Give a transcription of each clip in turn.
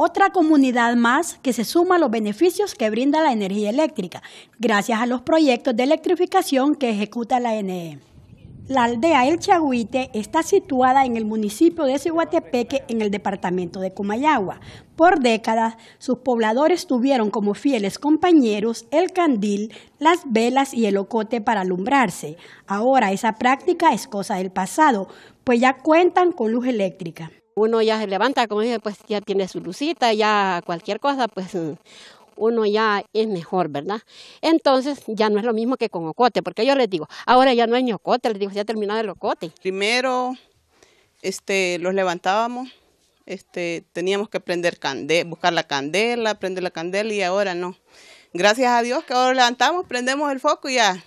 otra comunidad más que se suma a los beneficios que brinda la energía eléctrica, gracias a los proyectos de electrificación que ejecuta la NE. La aldea El Chaguite está situada en el municipio de Cihuatepeque, en el departamento de Comayagua. Por décadas, sus pobladores tuvieron como fieles compañeros el candil, las velas y el ocote para alumbrarse. Ahora esa práctica es cosa del pasado, pues ya cuentan con luz eléctrica uno ya se levanta, como dije, pues ya tiene su lucita, ya cualquier cosa, pues uno ya es mejor, ¿verdad? Entonces ya no es lo mismo que con ocote, porque yo les digo, ahora ya no hay ni ocote, les digo, ya ha terminado el ocote. Primero, este, los levantábamos, este, teníamos que prender candela, buscar la candela, prender la candela y ahora no. Gracias a Dios que ahora levantamos, prendemos el foco y ya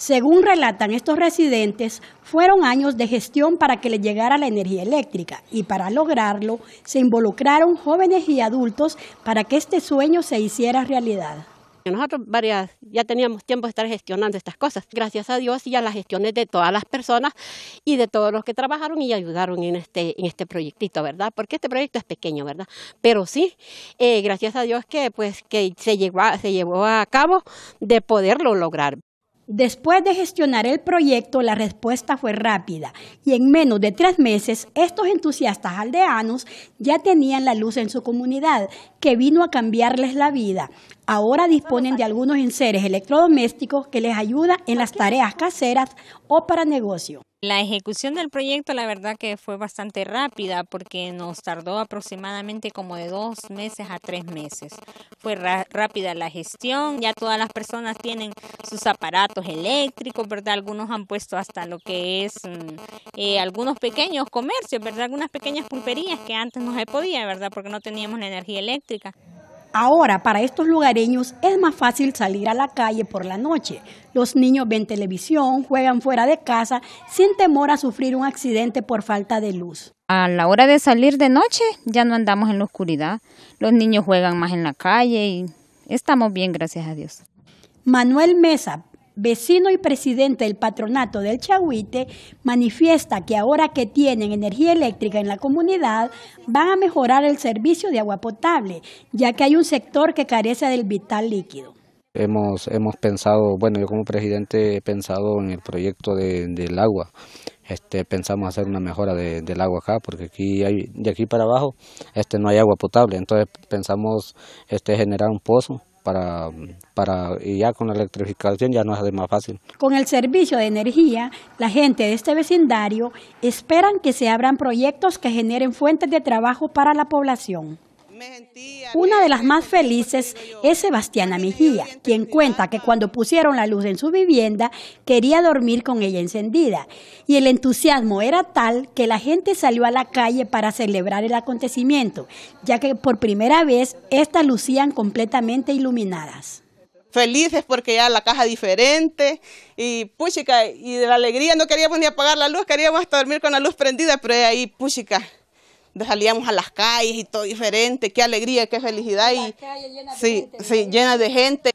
según relatan estos residentes, fueron años de gestión para que les llegara la energía eléctrica y para lograrlo se involucraron jóvenes y adultos para que este sueño se hiciera realidad. Nosotros varias, ya teníamos tiempo de estar gestionando estas cosas, gracias a Dios y a las gestiones de todas las personas y de todos los que trabajaron y ayudaron en este, en este proyectito, ¿verdad? Porque este proyecto es pequeño, ¿verdad? Pero sí, eh, gracias a Dios que, pues, que se, llegó se llevó a cabo de poderlo lograr. Después de gestionar el proyecto, la respuesta fue rápida y en menos de tres meses estos entusiastas aldeanos ya tenían la luz en su comunidad, que vino a cambiarles la vida. Ahora disponen de algunos enseres electrodomésticos que les ayudan en las tareas caseras o para negocio. La ejecución del proyecto la verdad que fue bastante rápida porque nos tardó aproximadamente como de dos meses a tres meses. Fue rápida la gestión, ya todas las personas tienen sus aparatos eléctricos, ¿verdad? Algunos han puesto hasta lo que es mm, eh, algunos pequeños comercios, ¿verdad? Algunas pequeñas pulperías que antes no se podía, ¿verdad? Porque no teníamos la energía eléctrica. Ahora, para estos lugareños es más fácil salir a la calle por la noche. Los niños ven televisión, juegan fuera de casa, sin temor a sufrir un accidente por falta de luz. A la hora de salir de noche ya no andamos en la oscuridad. Los niños juegan más en la calle y estamos bien, gracias a Dios. Manuel Mesa, vecino y presidente del patronato del Chahuite, manifiesta que ahora que tienen energía eléctrica en la comunidad, van a mejorar el servicio de agua potable, ya que hay un sector que carece del vital líquido. Hemos, pensado, bueno, yo como presidente he pensado en el proyecto del agua. Este, pensamos hacer una mejora del agua acá, porque aquí hay, de aquí para abajo este, no hay agua potable, entonces pensamos este, generar un pozo para, para y ya con la electrificación ya no es más fácil. Con el servicio de energía, la gente de este vecindario esperan que se abran proyectos que generen fuentes de trabajo para la población. Una de las más felices es Sebastiana Mejía, quien cuenta que cuando pusieron la luz en su vivienda quería dormir con ella encendida y el entusiasmo era tal que la gente salió a la calle para celebrar el acontecimiento, ya que por primera vez estas lucían completamente iluminadas felices porque ya la caja diferente y púchica y de la alegría no queríamos ni apagar la luz, queríamos hasta dormir con la luz prendida, pero ahí salíamos a las calles y todo diferente, qué alegría, qué felicidad y llena sí, sí, llena de gente.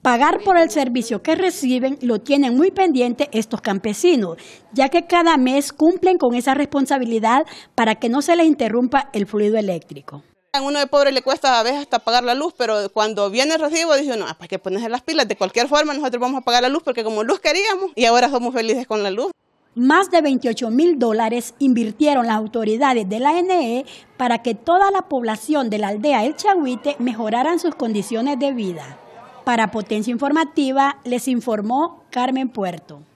Pagar por el servicio que reciben lo tienen muy pendiente estos campesinos, ya que cada mes cumplen con esa responsabilidad para que no se les interrumpa el fluido eléctrico. A uno de pobre le cuesta a veces hasta pagar la luz, pero cuando viene el recibo dice no, ah, para pues que ponerse las pilas, de cualquier forma nosotros vamos a pagar la luz porque como luz queríamos y ahora somos felices con la luz. Más de 28 mil dólares invirtieron las autoridades de la NE para que toda la población de la aldea El Chahuite mejoraran sus condiciones de vida. Para Potencia Informativa les informó Carmen Puerto.